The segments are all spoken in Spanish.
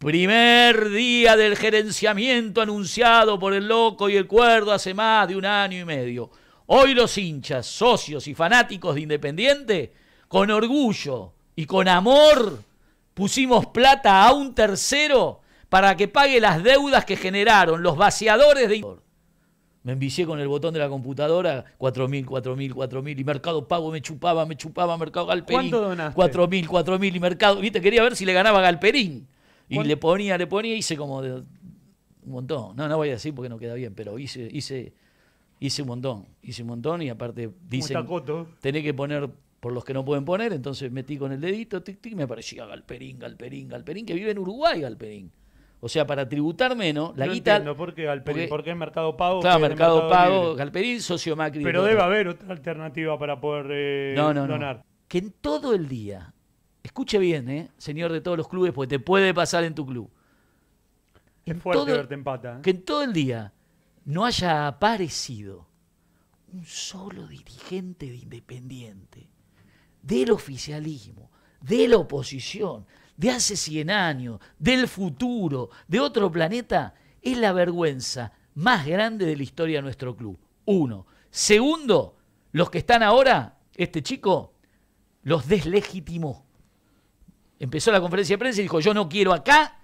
Primer día del gerenciamiento anunciado por el loco y el cuerdo hace más de un año y medio. Hoy los hinchas, socios y fanáticos de Independiente, con orgullo y con amor, pusimos plata a un tercero para que pague las deudas que generaron los vaciadores de... Me envicié con el botón de la computadora, 4.000, 4.000, 4.000, y Mercado Pago me chupaba, me chupaba Mercado Galperín. ¿Cuánto donaste? 4.000, 4.000, y Mercado, viste, quería ver si le ganaba Galperín. Y le ponía, le ponía, hice como un montón. No, no voy a decir porque no queda bien, pero hice, hice, hice un montón. Hice un montón y aparte dice tenés que poner por los que no pueden poner, entonces metí con el dedito, tic, tic, me aparecía Galperín, Galperín, Galperín, que vive en Uruguay, Galperín. O sea, para tributar menos, la no guita. ¿Por Galperín? Porque, es Mercado Pago. Claro, mercado, Pago, Galperín, socio Macri. Pero debe haber otra alternativa para poder eh, no, no, donar. Que en todo el día Escuche bien, eh, señor de todos los clubes, porque te puede pasar en tu club. Es fuerte verte en ¿eh? Que en todo el día no haya aparecido un solo dirigente Independiente, del oficialismo, de la oposición, de hace 100 años, del futuro, de otro planeta, es la vergüenza más grande de la historia de nuestro club. Uno. Segundo, los que están ahora, este chico, los deslegitimó empezó la conferencia de prensa y dijo, yo no quiero acá.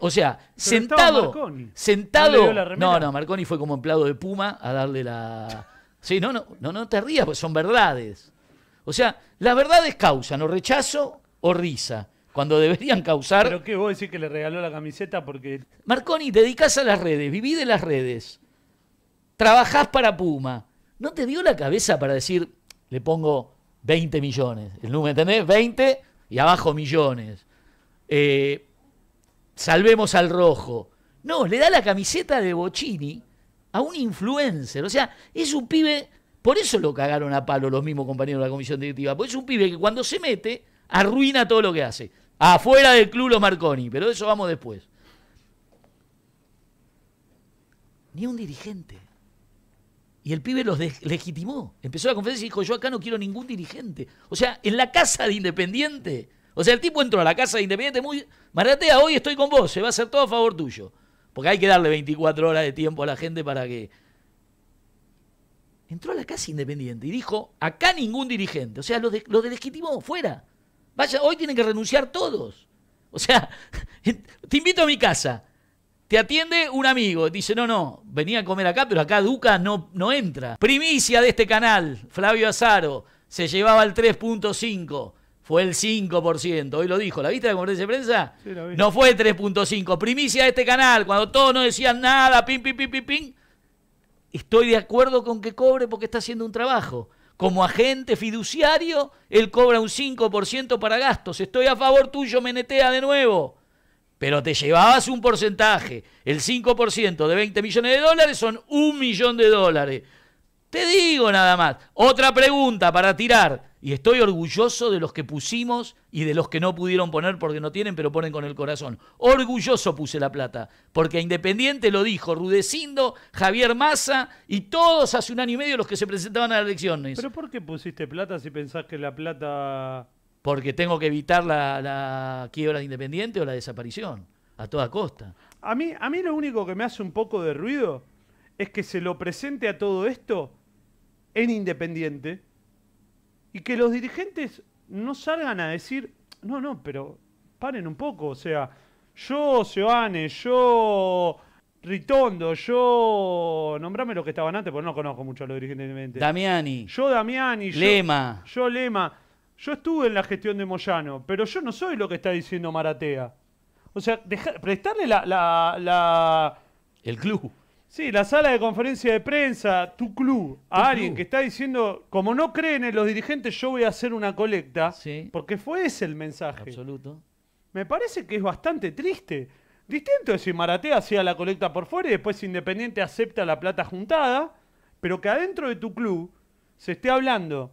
o sea, Pero sentado. Sentado. ¿No, no, Marconi fue como empleado de Puma a darle la. Sí, no, no, no, no te rías, porque son verdades. O sea, las verdades causan o rechazo o risa cuando deberían causar. ¿Pero qué vos decís que le regaló la camiseta? Porque. Marconi, dedicas a las redes, viví de las redes, trabajás para Puma. ¿No te dio la cabeza para decir, le pongo 20 millones? El número, ¿entendés? 20 y abajo millones. Eh, salvemos al rojo. No, le da la camiseta de Bocini a un influencer. O sea, es un pibe. Por eso lo cagaron a palo los mismos compañeros de la comisión directiva. Porque es un pibe que cuando se mete arruina todo lo que hace. Afuera del club los Marconi, pero de eso vamos después. Ni un dirigente. Y el pibe los legitimó. Empezó la conferencia y dijo, yo acá no quiero ningún dirigente. O sea, en la casa de Independiente. O sea, el tipo entró a la casa de Independiente muy... Maratea, hoy estoy con vos, se va a hacer todo a favor tuyo. Porque hay que darle 24 horas de tiempo a la gente para que... Entró a la casa Independiente y dijo, acá ningún dirigente. O sea, los, de, fuera. Vaya, hoy tienen que renunciar todos. O sea, te invito a mi casa. Te atiende un amigo, dice, no, no, venía a comer acá, pero acá Duca no, no entra. Primicia de este canal, Flavio Azaro, se llevaba el 3.5, fue el 5%, hoy lo dijo, ¿la viste la conferencia de prensa? No fue 3.5, primicia de este canal, cuando todos no decían nada, pim, pim, pim, pim, pim. Estoy de acuerdo con que cobre porque está haciendo un trabajo. Como agente fiduciario, él cobra un 5% para gastos. Estoy a favor tuyo, menetea de nuevo pero te llevabas un porcentaje, el 5% de 20 millones de dólares son un millón de dólares. Te digo nada más. Otra pregunta para tirar. Y estoy orgulloso de los que pusimos y de los que no pudieron poner porque no tienen, pero ponen con el corazón. Orgulloso puse la plata. Porque Independiente lo dijo Rudecindo, Javier Massa y todos hace un año y medio los que se presentaban a las elecciones. ¿Pero por qué pusiste plata si pensás que la plata porque tengo que evitar la, quiebra de Independiente o la desaparición, a toda costa. A mí, a mí lo único que me hace un poco de ruido es que se lo presente a todo esto en Independiente y que los dirigentes no salgan a decir, no, no, pero paren un poco, o sea, yo, Seoane, yo, Ritondo, yo, nombrame lo que estaban antes, porque no conozco mucho a los dirigentes de Independiente. Damiani. Yo, Damiani. Lema. Yo, yo Lema yo estuve en la gestión de Moyano, pero yo no soy lo que está diciendo Maratea. O sea, prestarle la, El club. Sí, la sala de conferencia de prensa, tu club, a alguien que está diciendo, como no creen en los dirigentes, yo voy a hacer una colecta. Porque fue ese el mensaje. Absoluto. Me parece que es bastante triste. Distinto es si Maratea hacía la colecta por fuera y después Independiente acepta la plata juntada, pero que adentro de tu club se esté hablando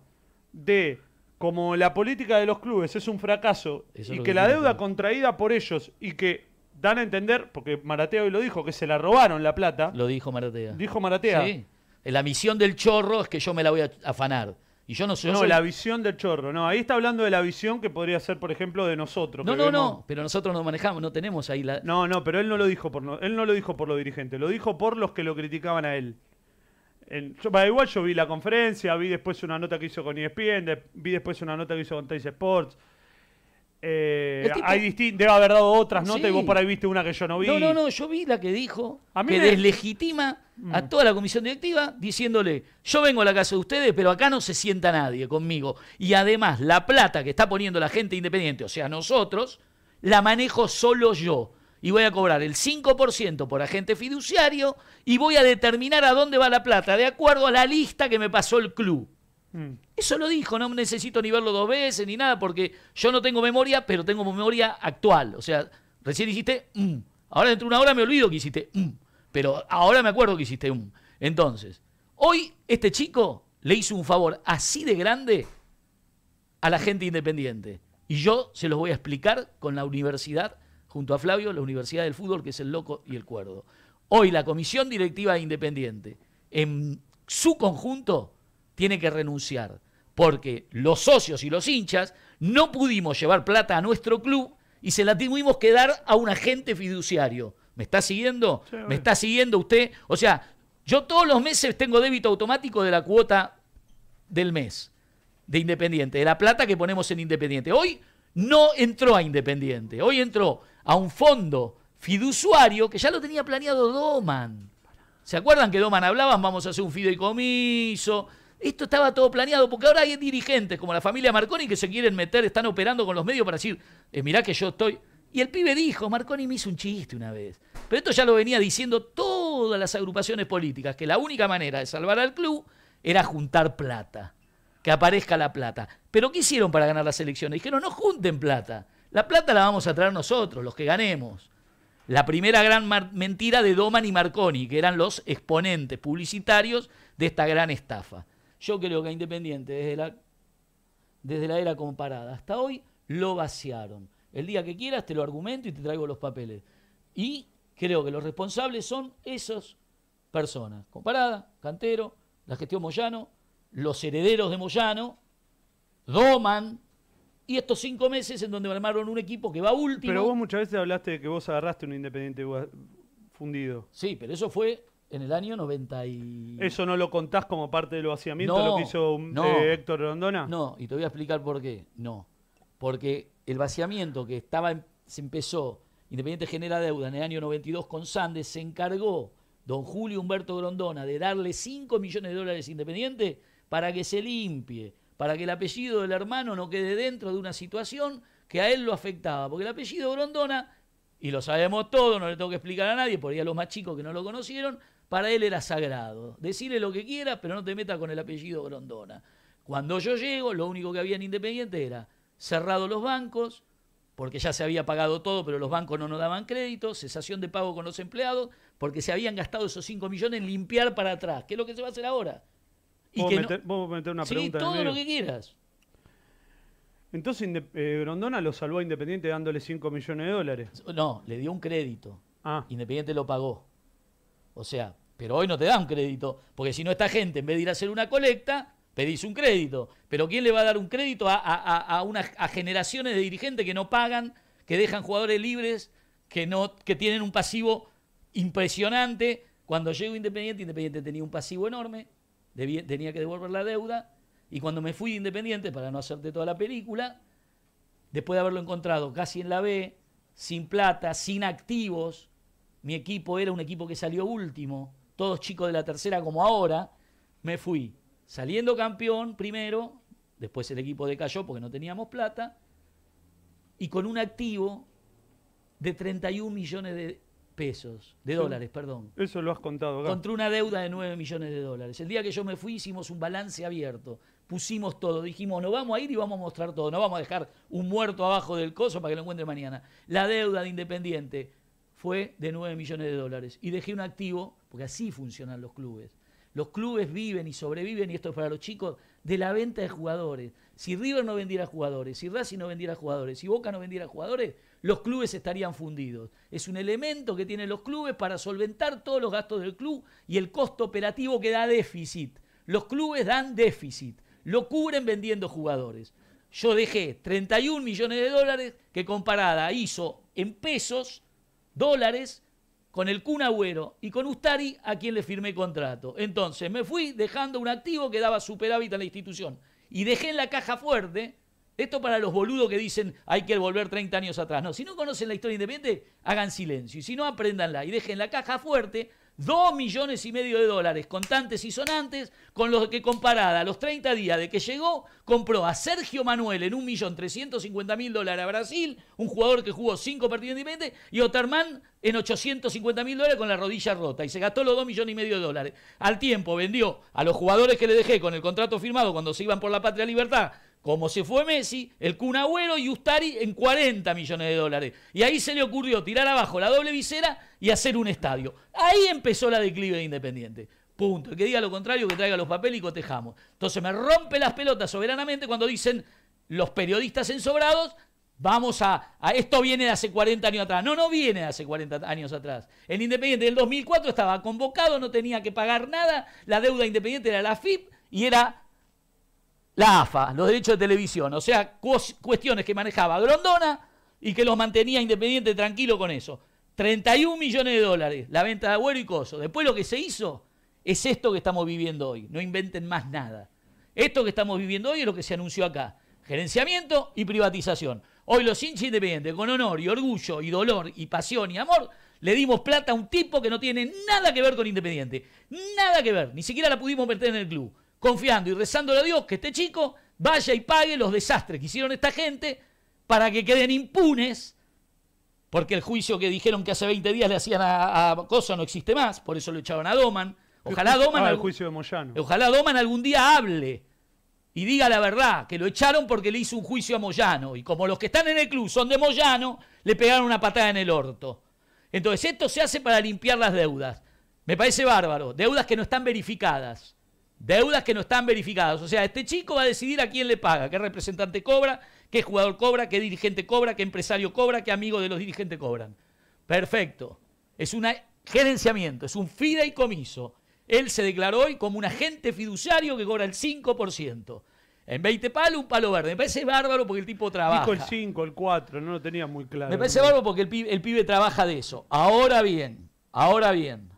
de como la política de los clubes es un fracaso y que, la deuda contraída por ellos y que dan a entender, porque Maratea hoy lo dijo, que se la robaron la plata. Lo dijo Maratea. Dijo Maratea. Sí. Eh, la misión del chorro es que yo me la voy a afanar. Y yo no soy. No, la visión del chorro. No, ahí está hablando de la visión que podría ser, por ejemplo, de nosotros. No, no, no. Pero nosotros no manejamos, no tenemos ahí la. No, no, pero él no lo dijo por no, él no lo dijo por los dirigentes, lo dijo por los que lo criticaban a él. En, yo, igual yo vi la conferencia, vi después una nota que hizo con ESPN, vi después una nota que hizo con Tays Sports. Eh, debe haber dado otras notas y vos por ahí viste una que yo no vi. No, no, no, yo vi la que dijo que deslegitima a mm. toda la comisión directiva diciéndole, yo vengo a la casa de ustedes, pero acá no se sienta nadie conmigo. Y además, la plata que está poniendo la gente independiente, o sea, nosotros, la manejo solo yo y voy a cobrar el 5% por agente fiduciario y voy a determinar a dónde va la plata, de acuerdo a la lista que me pasó el club. Mm. Eso lo dijo, no necesito ni verlo dos veces ni nada, porque yo no tengo memoria, pero tengo memoria actual. O sea, recién dijiste, mm". ahora dentro de una hora me olvido que hiciste, mm". pero ahora me acuerdo que hiciste un. Entonces, hoy este chico le hizo un favor así de grande a la gente independiente. Y yo se los voy a explicar con la universidad junto a Flavio, la Universidad del Fútbol, que es el loco y el cuerdo. Hoy la Comisión Directiva Independiente, en su conjunto, tiene que renunciar, porque los socios y los hinchas no pudimos llevar plata a nuestro club y se la tuvimos que dar a un agente fiduciario. ¿Me está siguiendo? ¿Me está siguiendo usted? O sea, yo todos los meses tengo débito automático de la cuota del mes de Independiente, de la plata que ponemos en Independiente. Hoy no entró a Independiente, hoy entró a un fondo fiduciario que ya lo tenía planeado Doman. ¿Se acuerdan que Doman hablaba? Vamos a hacer un fideicomiso. Esto estaba todo planeado, porque ahora hay dirigentes como la familia Marconi que se quieren meter, están operando con los medios para decir, eh, mirá que yo estoy. Y el pibe dijo, Marconi me hizo un chiste una vez. Pero esto ya lo venía diciendo todas las agrupaciones políticas, que la única manera de salvar al club era juntar plata, que aparezca la plata. Pero ¿qué hicieron para ganar las elecciones? Dijeron, no junten plata. La plata la vamos a traer nosotros, los que ganemos. La primera gran mentira de Doman y Marconi, que eran los exponentes publicitarios de esta gran estafa. Yo creo que Independiente, desde la, desde la era comparada hasta hoy, lo vaciaron. El día que quieras te lo argumento y te traigo los papeles. Y creo que los responsables son esas personas. Comparada, Cantero, la gestión Moyano, los herederos de Moyano, Doman, y estos cinco meses en donde armaron un equipo que va último. Pero vos muchas veces hablaste de que vos agarraste un Independiente fundido. Sí, pero eso fue en el año 90 y... ¿Eso no lo contás como parte del vaciamiento, lo que hizo eh, Héctor Rondona? No, y te voy a explicar por qué. No, porque el vaciamiento que estaba se empezó, Independiente genera deuda en el año 92 con Sandes, se encargó don Julio Humberto Grondona de darle 5 millones de dólares a Independiente para que se limpie para que el apellido del hermano no quede dentro de una situación que a él lo afectaba. Porque el apellido Grondona, y lo sabemos todos, no le tengo que explicar a nadie, por ahí a los más chicos que no lo conocieron, para él era sagrado. Decirle lo que quiera, pero no te metas con el apellido Grondona. Cuando yo llego, lo único que había en Independiente era cerrado los bancos, porque ya se había pagado todo, pero los bancos no nos daban crédito, cesación de pago con los empleados, porque se habían gastado esos 5 millones en limpiar para atrás. ¿Qué es lo que se va a hacer ahora? Y ¿Puedo, meter, una pregunta? Sí, todo lo que quieras. Entonces Brondona eh, lo salvó a Independiente dándole 5 millones de dólares. No, le dio un crédito. Ah. Independiente lo pagó. O sea, pero hoy no te da un crédito, porque si no esta gente, en vez de ir a hacer una colecta, pedís un crédito. Pero ¿quién le va a dar un crédito a, generaciones de dirigentes que no pagan, que dejan jugadores libres, que, no, que tienen un pasivo impresionante? Cuando llegó Independiente, Independiente tenía un pasivo enorme, tenía que devolver la deuda, y cuando me fui de Independiente, para no hacerte toda la película, después de haberlo encontrado casi en la B, sin plata, sin activos, mi equipo era un equipo que salió último, todos chicos de la tercera como ahora, me fui saliendo campeón primero, después el equipo decayó porque no teníamos plata, y con un activo de 31 millones de pesos, de dólares, perdón. Eso lo has contado. Contra una deuda de 9 millones de dólares. El día que yo me fui hicimos un balance abierto, pusimos todo, dijimos, no vamos a ir y vamos a mostrar todo, no vamos a dejar un muerto abajo del coso para que lo encuentre mañana. La deuda de Independiente fue de 9 millones de dólares y dejé un activo, porque así funcionan los clubes. Los clubes viven y sobreviven, y esto es para los chicos, de la venta de jugadores. Si River no vendiera jugadores, si Racing no vendiera jugadores, si Boca no vendiera jugadores, los clubes estarían fundidos. Es un elemento que tienen los clubes para solventar todos los gastos del club y el costo operativo que da déficit. Los clubes dan déficit, lo cubren vendiendo jugadores. Yo dejé 31 millones de dólares que comparada hizo en pesos, dólares, con el Kun y con Ustari, a quien le firmé contrato. Entonces me fui dejando un activo que daba superávit a la institución. Y dejé en la caja fuerte, esto para los boludos que dicen hay que volver 30 años atrás. No, si no conocen la historia independiente, hagan silencio. Y si no, apréndanla. Y dejen la caja fuerte 2 millones y medio de dólares contantes y sonantes, con los que comparada a los 30 días de que llegó, compró a Sergio Manuel en 1.350.000 dólares a Brasil, un jugador que jugó 5 partidos independientes, y Otarman en 850.000 dólares con la rodilla rota, y se gastó los 2 millones y medio de dólares. Al tiempo vendió a los jugadores que le dejé con el contrato firmado cuando se iban por la Patria Libertad, como se fue Messi, el Cunagüero y Ustari en 40 millones de dólares. Y ahí se le ocurrió tirar abajo la doble visera y hacer un estadio. Ahí empezó la declive de Independiente. Punto. que diga lo contrario, que traiga los papeles y cotejamos. Entonces me rompe las pelotas soberanamente cuando dicen los periodistas ensobrados, vamos a, a, Esto viene de hace 40 años atrás. No, no viene de hace 40 años atrás. El Independiente del 2004 estaba convocado, no tenía que pagar nada, la deuda independiente era la FIP y era la AFA, los derechos de televisión, o sea, cuestiones que manejaba Grondona y que los mantenía independiente tranquilo con eso. 31 millones de dólares, la venta de abuelo y Coso. Después lo que se hizo es esto que estamos viviendo hoy, no inventen más nada. Esto que estamos viviendo hoy es lo que se anunció acá, gerenciamiento y privatización. Hoy los hinchas independientes, con honor y orgullo y dolor y pasión y amor, le dimos plata a un tipo que no tiene nada que ver con Independiente. Nada que ver, ni siquiera la pudimos meter en el club confiando y rezándole a Dios que este chico vaya y pague los desastres que hicieron esta gente para que queden impunes, porque el juicio que dijeron que hace 20 días le hacían a, Cosa no existe más, por eso lo echaron a Doman. Ojalá Doman, juicio de ojalá Doman algún día hable y diga la verdad, que lo echaron porque le hizo un juicio a Moyano. Y como los que están en el club son de Moyano, le pegaron una patada en el orto. Entonces, esto se hace para limpiar las deudas. Me parece bárbaro. Deudas que no están verificadas. Deudas que no están verificadas. O sea, este chico va a decidir a quién le paga, qué representante cobra, qué jugador cobra, qué dirigente cobra, qué empresario cobra, qué amigo de los dirigentes cobran. Perfecto. Es un gerenciamiento, es un fideicomiso. Él se declaró hoy como un agente fiduciario que cobra el 5%. En 20 palos, un palo verde. Me parece bárbaro porque el tipo trabaja. el 5, el 4, no lo tenía muy claro. Me parece bárbaro porque el pibe, trabaja de eso. Ahora bien, ahora bien.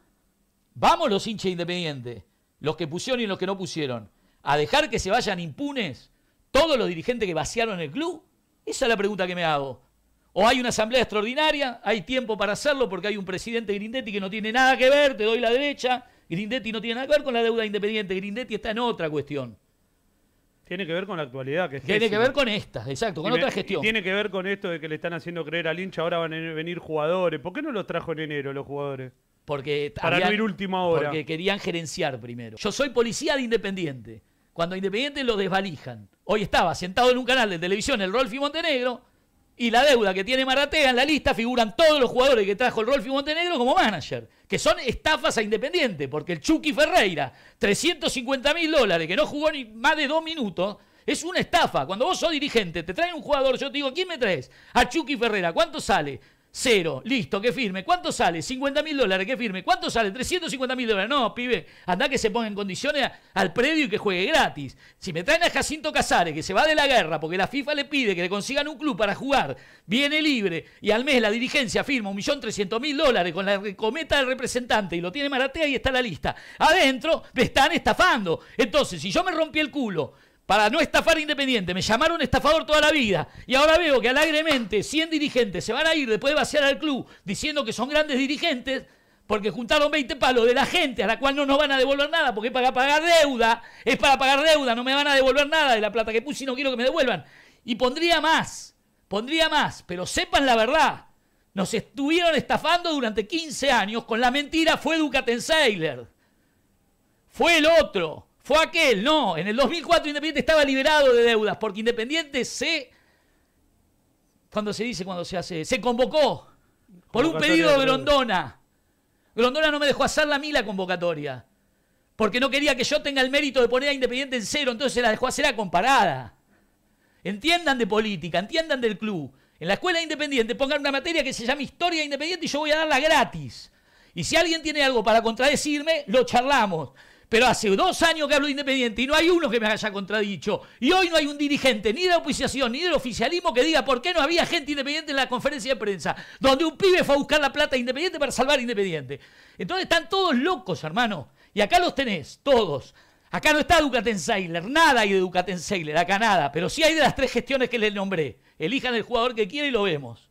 Vamos los hinchas independientes los que pusieron y los que no pusieron, a dejar que se vayan impunes todos los dirigentes que vaciaron el club? Esa es la pregunta que me hago. O hay una asamblea extraordinaria, hay tiempo para hacerlo porque hay un presidente Grindetti que no tiene nada que ver, te doy la derecha, Grindetti no tiene nada que ver con la deuda independiente, Grindetti está en otra cuestión. Tiene que ver con la actualidad. Que tiene que ver con esta, exacto, con otra gestión. Tiene que ver con esto de que le están haciendo creer al hincha, ahora van a venir jugadores. ¿Por qué no los trajo en enero los jugadores? Porque Para querían gerenciar primero. Yo soy policía de Independiente. Cuando Independiente lo desvalijan. Hoy estaba sentado en un canal de televisión el Rolfi Montenegro y la deuda que tiene Maratea en la lista figuran todos los jugadores que trajo el Rolfi Montenegro como manager, que son estafas a Independiente, porque el Chucky Ferreira, 350 mil dólares, que no jugó ni más de dos minutos, es una estafa. Cuando vos sos dirigente, te traen un jugador, yo te digo, ¿quién me traes? A Chucky Ferreira, ¿cuánto sale? Cero, listo, que firme. ¿Cuánto sale? 50 mil dólares, que firme. ¿Cuánto sale? 350 mil dólares. No, pibe, anda que se ponga en condiciones al predio y que juegue gratis. Si me traen a Jacinto Casares, que se va de la guerra porque la FIFA le pide que le consigan un club para jugar, viene libre y al mes la dirigencia firma 1.300.000 dólares con la cometa del representante y lo tiene Maratea y está la lista. Adentro me están estafando. Entonces, si yo me rompí el culo para no estafar Independiente. Me llamaron estafador toda la vida. Y ahora veo que alegremente 100 dirigentes se van a ir después de vaciar al club diciendo que son grandes dirigentes porque juntaron 20 palos de la gente a la cual no nos van a devolver nada porque es para pagar deuda. Es para pagar deuda. No me van a devolver nada de la plata que puse y no quiero que me devuelvan. Y pondría más. Pondría más. Pero sepan la verdad. Nos estuvieron estafando durante 15 años con la mentira fue Ducatenseiler. Fue el otro. Fue aquel, no. En el 2004 Independiente estaba liberado de deudas porque Independiente se. Cuando se dice, cuando se hace. Se convocó por un pedido de Grondona. Grondona no me dejó hacer a mí la convocatoria. Porque no quería que yo tenga el mérito de poner a Independiente en cero, entonces se la dejó hacer a comparada. Entiendan de política, entiendan del club. En la escuela Independiente pongan una materia que se llama Historia Independiente y yo voy a darla gratis. Y si alguien tiene algo para contradecirme, lo charlamos. Pero hace dos años que hablo de Independiente y no hay uno que me haya contradicho. Y hoy no hay un dirigente, ni de la oposición, ni del oficialismo, que diga por qué no había gente independiente en la conferencia de prensa, donde un pibe fue a buscar la plata independiente para salvar a Independiente. Entonces están todos locos, hermano. Y acá los tenés, todos. Acá no está en Seiler, nada hay de en Seiler, acá nada, pero sí hay de las tres gestiones que les nombré. Elijan el jugador que quiera y lo vemos.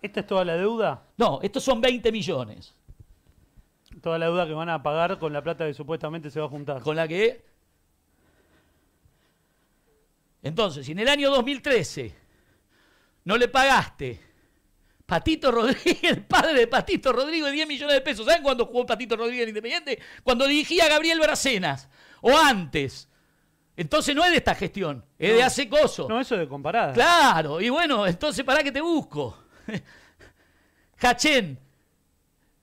¿Esta es toda la deuda? No, estos son 20 millones. Toda la duda que van a pagar con la plata que supuestamente se va a juntar. Con la que... Entonces, si en el año 2013 no le pagaste Patito Rodríguez, el padre de Patito Rodríguez, 10 millones de pesos. ¿Saben cuándo jugó Patito Rodríguez en Independiente? Cuando dirigía Gabriel bracenas o antes. Entonces no es de esta gestión, es de hace coso. No, eso de comparada. Claro, y bueno, entonces para qué te busco. Hachén,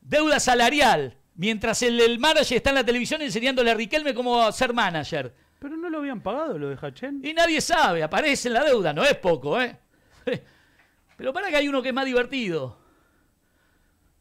deuda salarial, mientras el, manager está en la televisión enseñándole a Riquelme cómo ser manager. Pero no lo habían pagado lo de Hachén. Y nadie sabe, aparece en la deuda, no es poco, ¿eh? Pero para que hay uno que es más divertido.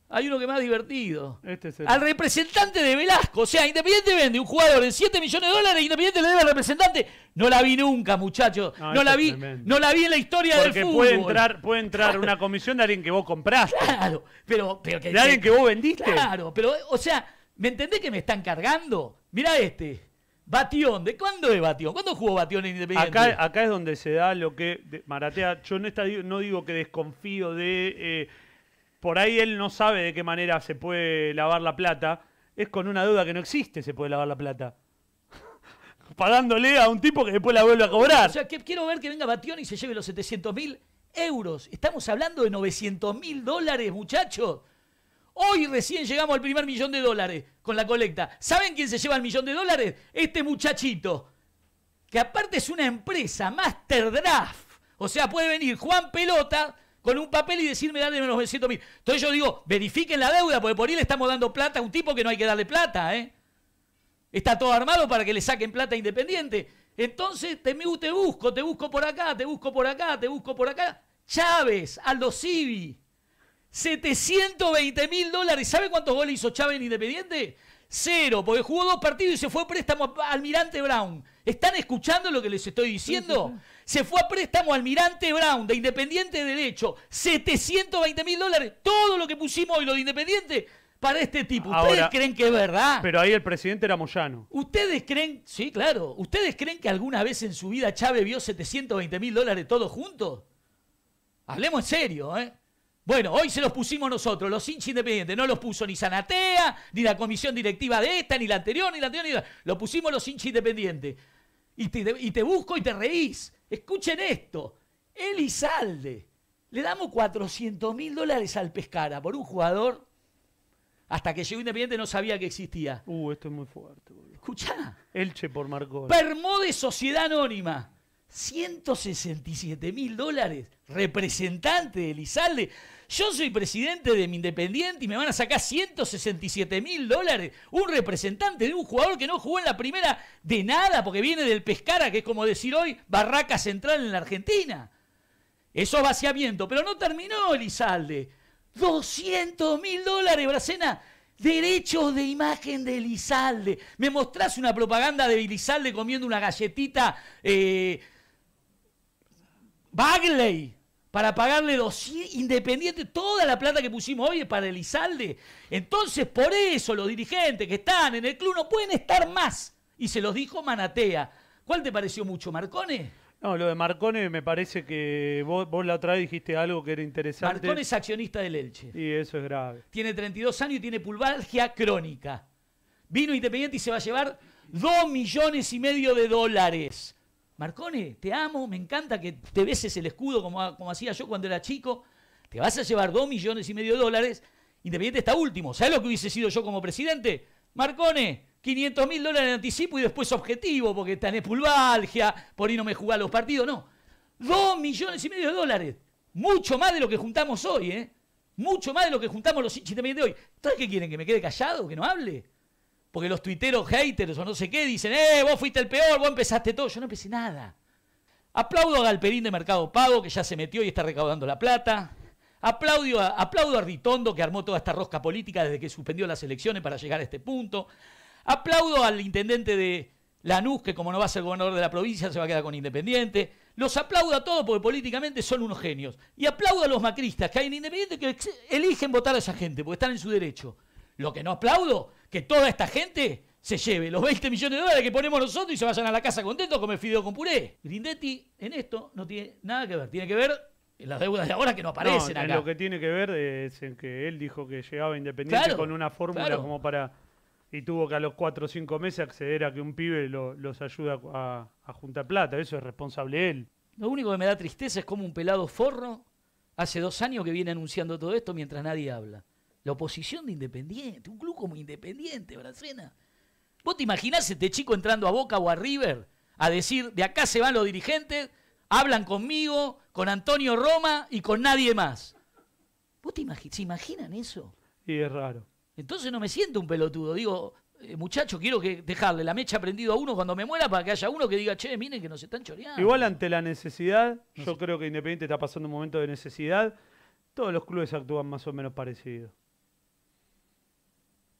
Hay uno que más divertido. Este es Al representante de Velasco. O sea, Independiente vende un jugador en 7 millones de dólares. Independiente le debe al representante. No la vi nunca, muchachos. No, la vi. No la vi en la historia del fútbol. Puede entrar, puede entrar una comisión de alguien que vos compraste. Claro, pero, pero que. De alguien que vos vendiste. Claro, pero, o sea, ¿me entendés que me están cargando? Mira este. Batión, ¿de cuándo es Batión? ¿Cuándo jugó Batión en Independiente? Acá, es donde se da lo que. Maratea, yo no, no digo que desconfío de. Eh, por ahí él no sabe de qué manera se puede lavar la plata, es con una duda que no existe se puede lavar la plata. Pagándole a un tipo que después la vuelve a cobrar. O sea, quiero ver que venga Batión y se lleve los 700 mil euros. Estamos hablando de 900 mil dólares, muchachos. Hoy recién llegamos al primer millón de dólares con la colecta. ¿Saben quién se lleva el millón de dólares? Este muchachito. Que aparte es una empresa, Master Draft. O sea, puede venir Juan Pelota, con un papel y decirme dale menos 900 mil. Entonces yo digo, verifiquen la deuda, porque por ahí le estamos dando plata a un tipo que no hay que darle plata, ¿eh? Está todo armado para que le saquen plata independiente. Entonces te, te busco, te busco por acá, te busco por acá, te busco por acá. Chávez, Aldo Civi, 720 mil dólares. ¿Sabe cuántos goles hizo Chávez en Independiente? Cero, porque jugó dos partidos y se fue préstamo a Almirante Brown. ¿Están escuchando lo que les estoy diciendo? Se fue a préstamo Almirante Brown de Independiente de Derecho, 720 mil dólares, todo lo que pusimos hoy, lo de Independiente, para este tipo. ¿Ustedes creen que es verdad? Pero ahí el presidente era Moyano. ¿Ustedes creen, sí, claro, ¿ustedes creen que alguna vez en su vida Chávez vio 720 mil dólares todos juntos? Hablemos en serio, ¿eh? Bueno, hoy se los pusimos nosotros, los hinchas independientes. No los puso ni Zanatea, ni la comisión directiva de esta, ni la anterior, ni la anterior, ni la... Lo pusimos los hinchas independientes y te, busco y te reís. Escuchen esto. Elizalde. Le damos 400 mil dólares al Pescara por un jugador. Hasta que llegó Independiente no sabía que existía. Uh, esto es muy fuerte, boludo. Elche por Marcó. de Sociedad Anónima. 167 mil dólares. Representante de Elizalde. Yo soy presidente de mi Independiente y me van a sacar 167 mil dólares. Un representante de un jugador que no jugó en la primera de nada porque viene del Pescara, que es como decir hoy Barraca Central en la Argentina. Eso vaciamiento. Pero no terminó Elizalde. 200 mil dólares, Bracena. Derechos de imagen de Elizalde. Me mostrás una propaganda de Elizalde comiendo una galletita. Eh, Bagley para pagarle los independientes toda la plata que pusimos hoy para el Elizalde. Entonces, por eso los dirigentes que están en el club no pueden estar más. Y se los dijo Manatea. ¿Cuál te pareció mucho, Marcone? No, lo de Marcone me parece que vos, la otra vez dijiste algo que era interesante. Marcone es accionista del Elche. Y eso es grave. Tiene 32 años y tiene pulvalgia crónica. Vino Independiente y se va a llevar 2 millones y medio de dólares. Marcone, te amo, me encanta que te beses el escudo como, como hacía yo cuando era chico. Te vas a llevar dos millones y medio de dólares. Independiente está último. ¿Sabes lo que hubiese sido yo como presidente? Marcone, 500 mil dólares en anticipo y después objetivo, porque está en espulvalgia, por ahí no me juega los partidos. No. Dos millones y medio de dólares. Mucho más de lo que juntamos hoy, ¿eh? Mucho más de lo que juntamos los hinchas de hoy. ¿Ustedes qué quieren? ¿Que me quede callado? ¿Que no hable? porque los tuiteros haters o no sé qué dicen, eh, vos fuiste el peor, vos empezaste todo. Yo no empecé nada. Aplaudo a Galperín de Mercado Pago, que ya se metió y está recaudando la plata. Aplaudo a, aplaudo a Ritondo, que armó toda esta rosca política desde que suspendió las elecciones para llegar a este punto. Aplaudo al intendente de Lanús, que como no va a ser gobernador de la provincia, se va a quedar con Independiente. Los aplaudo a todos porque políticamente son unos genios. Y aplaudo a los macristas, que hay en Independiente que eligen votar a esa gente, porque están en su derecho. Lo que no aplaudo, que toda esta gente se lleve los 20 millones de dólares que ponemos nosotros y se vayan a la casa contentos a el fideo con puré. Grindetti en esto no tiene nada que ver. Tiene que ver en las deudas de ahora que no aparecen no, Lo que tiene que ver es en que él dijo que llegaba Independiente con una fórmula como para... Y tuvo que a los 4 o 5 meses acceder a que un pibe los ayuda a, a juntar plata. Eso es responsable él. Lo único que me da tristeza es como un pelado forro hace dos años que viene anunciando todo esto mientras nadie habla. La oposición de Independiente, un club como Independiente, Bracena. ¿Vos te imaginás este chico entrando a Boca o a River a decir, de acá se van los dirigentes, hablan conmigo, con Antonio Roma y con nadie más? ¿Vos te imagi se imaginan eso? Y es raro. Entonces no me siento un pelotudo. Digo, eh, muchacho, quiero que dejarle la mecha prendida a uno cuando me muera para que haya uno que diga, che, miren que nos están choreando. Igual ante la necesidad, yo creo que Independiente está pasando un momento de necesidad. Todos los clubes actúan más o menos parecidos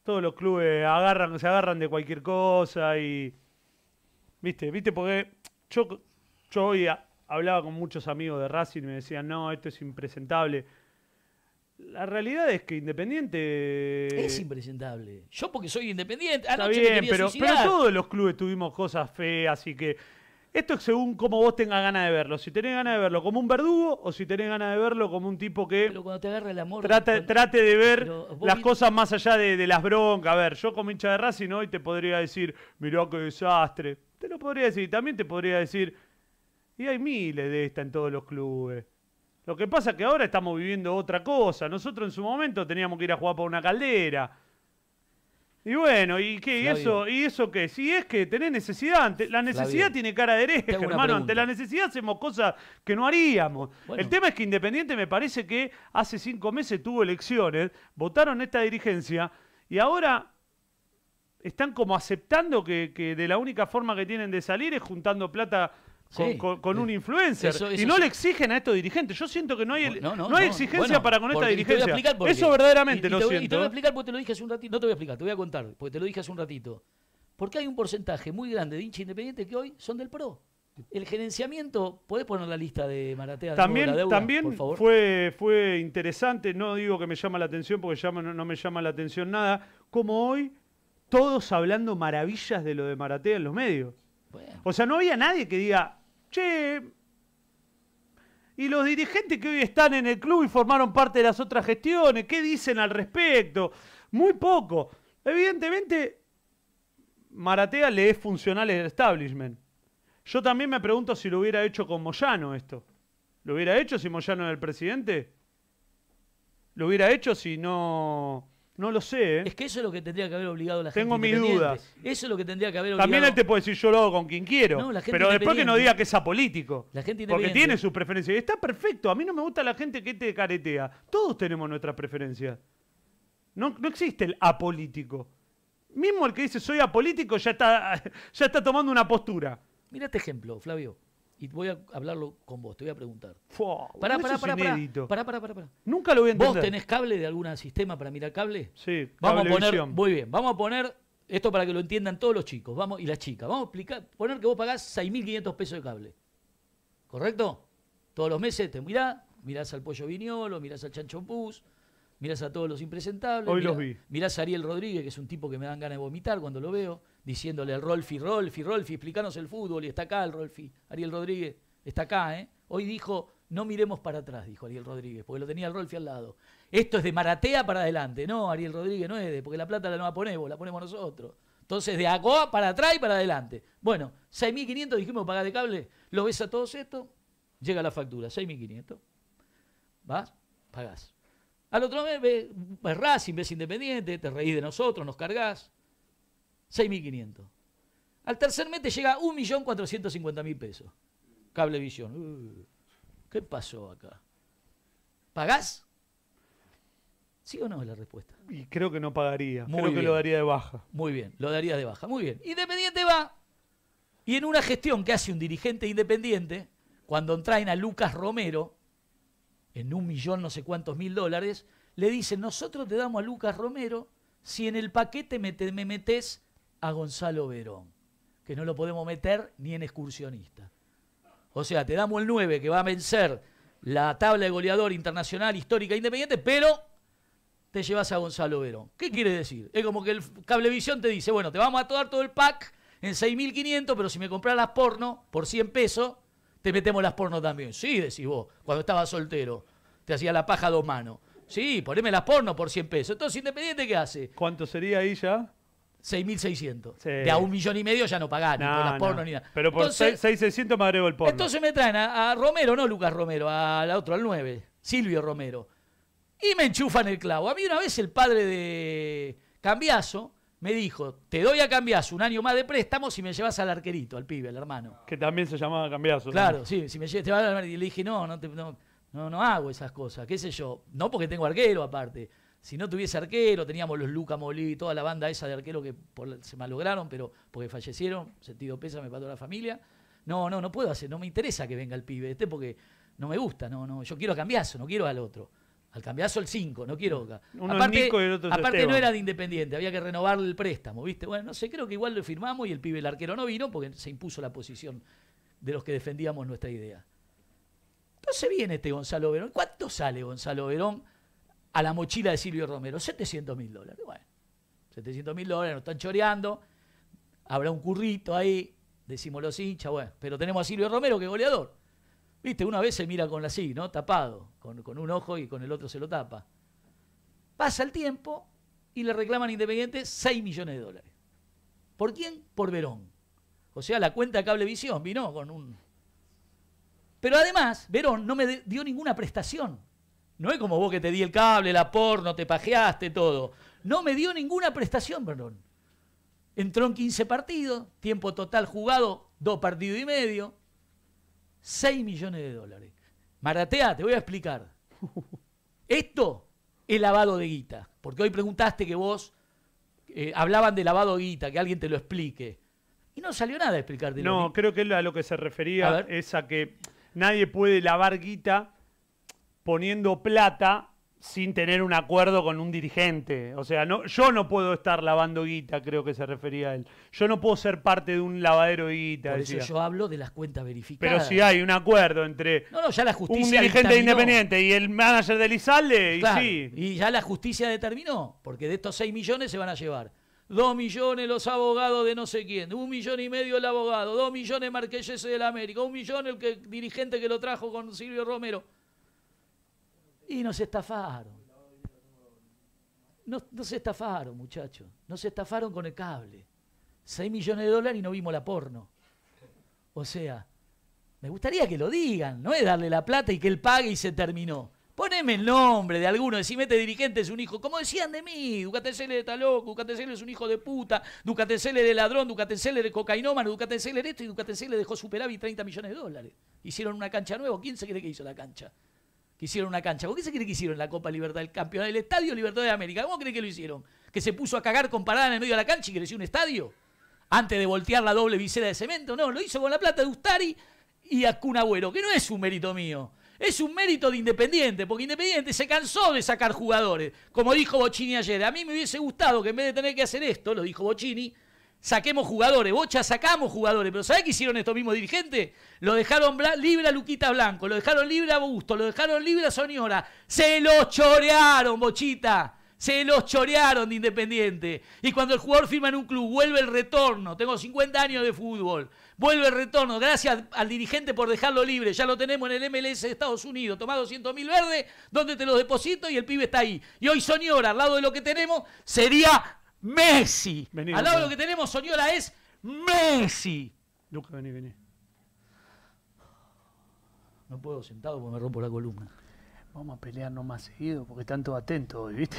todos los clubes agarran, se agarran de cualquier cosa y. ¿Viste? ¿Viste? Porque yo, yo hoy hablaba con muchos amigos de Racing y me decían, no, esto es impresentable. La realidad es que Independiente. Es impresentable. Yo, porque soy independiente. Está bien, pero, pero todos los clubes tuvimos cosas feas y que esto es según cómo vos tengas ganas de verlo. Si tenés ganas de verlo como un verdugo o si tenés ganas de verlo como un tipo que amor, trate, de ver las cosas más allá de, las broncas. A ver, yo como hincha de Racing hoy te podría decir, mirá qué desastre. Te lo podría decir. También te podría decir, y hay miles de estas en todos los clubes. Lo que pasa es que ahora estamos viviendo otra cosa. Nosotros en su momento teníamos que ir a jugar por una caldera. Y bueno, ¿y qué? eso, eso qué? Si es que tenés necesidad, la necesidad tiene cara de hermano. Ante la necesidad hacemos cosas que no haríamos. El tema es que Independiente me parece que hace cinco meses tuvo elecciones, votaron esta dirigencia y ahora están como aceptando que de la única forma que tienen de salir es juntando plata con, un eh, influencer. y no le exigen a estos dirigentes. Yo siento que no hay, exigencia para con esta dirigencia. Eso verdaderamente y, siento. Y te voy a explicar porque te lo dije hace un ratito. No te voy a explicar, te voy a contar, porque te lo dije hace un ratito. Porque hay un porcentaje muy grande de hinchas independientes que hoy son del PRO. El gerenciamiento, ¿Puedes poner la lista de Maratea? También, también Fue, fue interesante, no digo que me llama la atención porque no, me llama la atención nada, como hoy todos hablando maravillas de lo de Maratea en los medios. O sea, no había nadie que diga, y los dirigentes que hoy están en el club y formaron parte de las otras gestiones, ¿qué dicen al respecto? Muy poco. Evidentemente, Maratea le es funcional el establishment. Yo también me pregunto si lo hubiera hecho con Moyano esto. ¿Lo hubiera hecho si Moyano era el presidente? ¿Lo hubiera hecho si no no lo sé. ¿eh? Es que eso es lo que tendría que haber obligado a la gente. Tengo mis dudas. Eso es lo que tendría que haber obligado. También él te puede decir yo lo hago con quien quiero. pero después que no diga que es apolítico. La gente Porque tiene sus preferencias. Y está perfecto. A mí no me gusta la gente que te caretea. Todos tenemos nuestras preferencias. No, no existe el apolítico. Mismo el que dice soy apolítico ya está, ya está tomando una postura. Mira este ejemplo, Flavio y voy a hablarlo con vos, te voy a preguntar. para pará, pará, pará, pará, pará, Nunca lo voy a entender. ¿Vos tenés cable de algún sistema para mirar cable? Sí, vamos a poner, Muy bien, vamos a poner esto para que lo entiendan todos los chicos vamos, y las chicas. Vamos a explicar, poner que vos pagás 6.500 pesos de cable. ¿Correcto? Todos los meses te mirás, mirás al Pollo Viñolo, mirás al Chancho Pus, mirás a todos los impresentables. Hoy los vi. Mirás a Ariel Rodríguez, que es un tipo que me dan ganas de vomitar cuando lo veo diciéndole al Rolfi, Rolfi, Rolfi, explícanos el fútbol, y está acá el Rolfi, Ariel Rodríguez, está acá, ¿eh? Hoy dijo, no miremos para atrás, dijo Ariel Rodríguez, porque lo tenía el Rolfi al lado. Esto es de Maratea para adelante, no, Ariel Rodríguez no es de, porque la plata la no la ponemos, la ponemos nosotros. Entonces, de acá para atrás y para adelante. Bueno, 6.500 dijimos pagar de cable, lo ves a todos esto, llega la factura, 6.500. ¿Vas? Pagás. Al otro mes ves, ves Racing, ves Independiente, te reís de nosotros, nos cargás. 6.500. Al tercer mes te llega 1.450.000 pesos. Cablevisión. Uh, ¿Qué pasó acá? ¿Pagás? ¿Sí o no es la respuesta? Y creo que no pagaría. Muy creo que lo daría de baja. Muy bien, lo daría de baja. Muy bien. Independiente va. Y en una gestión que hace un dirigente independiente, cuando traen a Lucas Romero, en un millón no sé cuántos mil dólares, le dicen, nosotros te damos a Lucas Romero si en el paquete me, me metes a Gonzalo Verón, que no lo podemos meter ni en excursionista. O sea, te damos el 9 que va a vencer la tabla de goleador internacional histórica independiente, pero te llevas a Gonzalo Verón. ¿Qué quiere decir? Es como que el Cablevisión te dice, bueno, te vamos a dar todo el pack en 6.500, pero si me compras las porno por 100 pesos, te metemos las porno también. Sí, decís vos, cuando estabas soltero, te hacía la paja a dos manos. Sí, poneme las porno por 100 pesos. Entonces, Independiente, ¿qué hace? ¿Cuánto sería ahí ya? 6.600. De a un millón y medio ya no pagás, ni por las porno ni nada. Pero por 6.600 me agrego el porno. Entonces me traen a, Romero, no Lucas Romero, al otro, al 9, Silvio Romero. Y me enchufan el clavo. A mí una vez el padre de Cambiazo me dijo, te doy a Cambiazo un año más de préstamo si me llevas al arquerito, al pibe, al hermano. Que también se llamaba Cambiazo. Claro, sí, si me llevas, al arquerito. Y le dije, no, no, no, no hago esas cosas, qué sé yo. No porque tengo arquero aparte si no tuviese arquero, teníamos los Luca Molí y toda la banda esa de arquero que se malograron, pero porque fallecieron, sentido pésame para toda la familia. No, no, no puedo hacer, no me interesa que venga el pibe este porque no me gusta, no, no, yo quiero a Cambiazo, no quiero al otro. Al cambiazo el 5, no quiero. Uno aparte, aparte no era de Independiente, había que renovarle el préstamo, ¿viste? Bueno, no sé, creo que igual lo firmamos y el pibe, el arquero, no vino porque se impuso la posición de los que defendíamos nuestra idea. Entonces viene este Gonzalo Verón. ¿Cuánto sale Gonzalo Verón? a la mochila de Silvio Romero. 700 mil dólares. Bueno, 700 mil dólares, nos están choreando. Habrá un currito ahí, decimos los hinchas, bueno. Pero tenemos a Silvio Romero, que goleador. Viste, una vez se mira con la así, ¿no? Tapado, con, un ojo y con el otro se lo tapa. Pasa el tiempo y le reclaman Independiente 6 millones de dólares. ¿Por quién? Por Verón. O sea, la cuenta de Cablevisión vino con un... Pero además, Verón no me dio ninguna prestación. No es como vos que te di el cable, la porno, te pajeaste, todo. No me dio ninguna prestación, perdón. Entró en 15 partidos, tiempo total jugado, dos partidos y medio, 6 millones de dólares. Maratea, te voy a explicar. Esto es lavado de guita, porque hoy preguntaste que vos eh, hablaban de lavado de guita, que alguien te lo explique. Y no salió nada a explicarte. No, creo que a lo que se refería es a que nadie puede lavar guita poniendo plata sin tener un acuerdo con un dirigente. O sea, no, yo no puedo estar lavando guita, creo que se refería a él. Yo no puedo ser parte de un lavadero de guita. yo hablo de las cuentas verificadas. Pero si hay un acuerdo entre un dirigente independiente y el manager de Lizalde, y sí. Y ya la justicia determinó, porque de estos 6 millones se van a llevar. 2 millones los abogados de no sé quién, un millón y medio el abogado, 2 millones de del América, un millón el que, dirigente que lo trajo con Silvio Romero. Y nos estafaron. Nos, se estafaron, muchachos. Nos estafaron con el cable. 6 millones de dólares y no vimos la porno. O sea, me gustaría que lo digan, no es darle la plata y que él pague y se terminó. Poneme el nombre de alguno, decime este dirigente es un hijo, como decían de mí, Ducatecele está loco, Ducatecele es un hijo de puta, Ducatecele de ladrón, Ducatecele de cocainómano, Ducatecele de esto y Ducatecele dejó superávit 30 millones de dólares. Hicieron una cancha nueva, ¿quién se cree que hizo la cancha? que hicieron una cancha. ¿Por qué se cree que hicieron la Copa Libertad, del Campeón, el Estadio Libertad de América? ¿Cómo cree que lo hicieron? ¿Que se puso a cagar con parada en el medio de la cancha y creció un estadio? Antes de voltear la doble visera de cemento. No, lo hizo con la plata de Ustari y a que no es un mérito mío. Es un mérito de Independiente, porque Independiente se cansó de sacar jugadores. Como dijo Bocini ayer, a mí me hubiese gustado que en vez de tener que hacer esto, lo dijo Bocini, saquemos jugadores. Bocha, sacamos jugadores. Pero ¿sabés qué hicieron estos mismos dirigentes? Lo dejaron libre a Luquita Blanco, lo dejaron libre a Busto, lo dejaron libre a Soñora. Se los chorearon, Bochita. Se los chorearon de Independiente. Y cuando el jugador firma en un club, vuelve el retorno. Tengo 50 años de fútbol. Vuelve el retorno. Gracias al dirigente por dejarlo libre. Ya lo tenemos en el MLS de Estados Unidos. tomado 100.000 mil verdes, donde te los deposito y el pibe está ahí. Y hoy Soñora, al lado de lo que tenemos, sería Messi. Al lado de lo que tenemos, soñola es Messi. Lucas vení, vení. No puedo sentado porque me rompo la columna. Vamos a pelearnos más seguido porque están todos atentos hoy, ¿viste?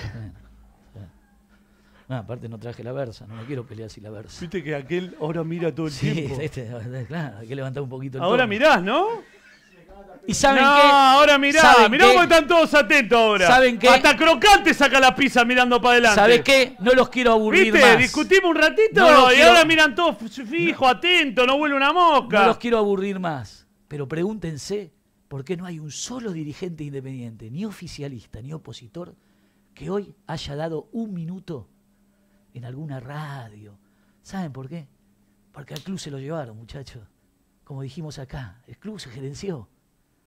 aparte no traje la versa, no me quiero pelear sin la versa. Viste que aquel ahora mira todo el tiempo. Sí, este, claro, hay que levantar un poquito el Ahora mirás, ¿no? ¿Y saben no, ahora mirá, mirá cómo están todos atentos ahora. ¿Saben qué? Hasta Crocante saca la pizza mirando para adelante. ¿Saben qué? No los quiero aburrir ¿Viste? Discutimos un ratito y ahora miran todos fijo, atentos, no vuelve una mosca. No los quiero aburrir más, pero pregúntense por qué no hay un solo dirigente independiente, ni oficialista, ni opositor, que hoy haya dado un minuto en alguna radio. ¿Saben por qué? Porque al club se lo llevaron, muchachos. Como dijimos acá, el club se gerenció.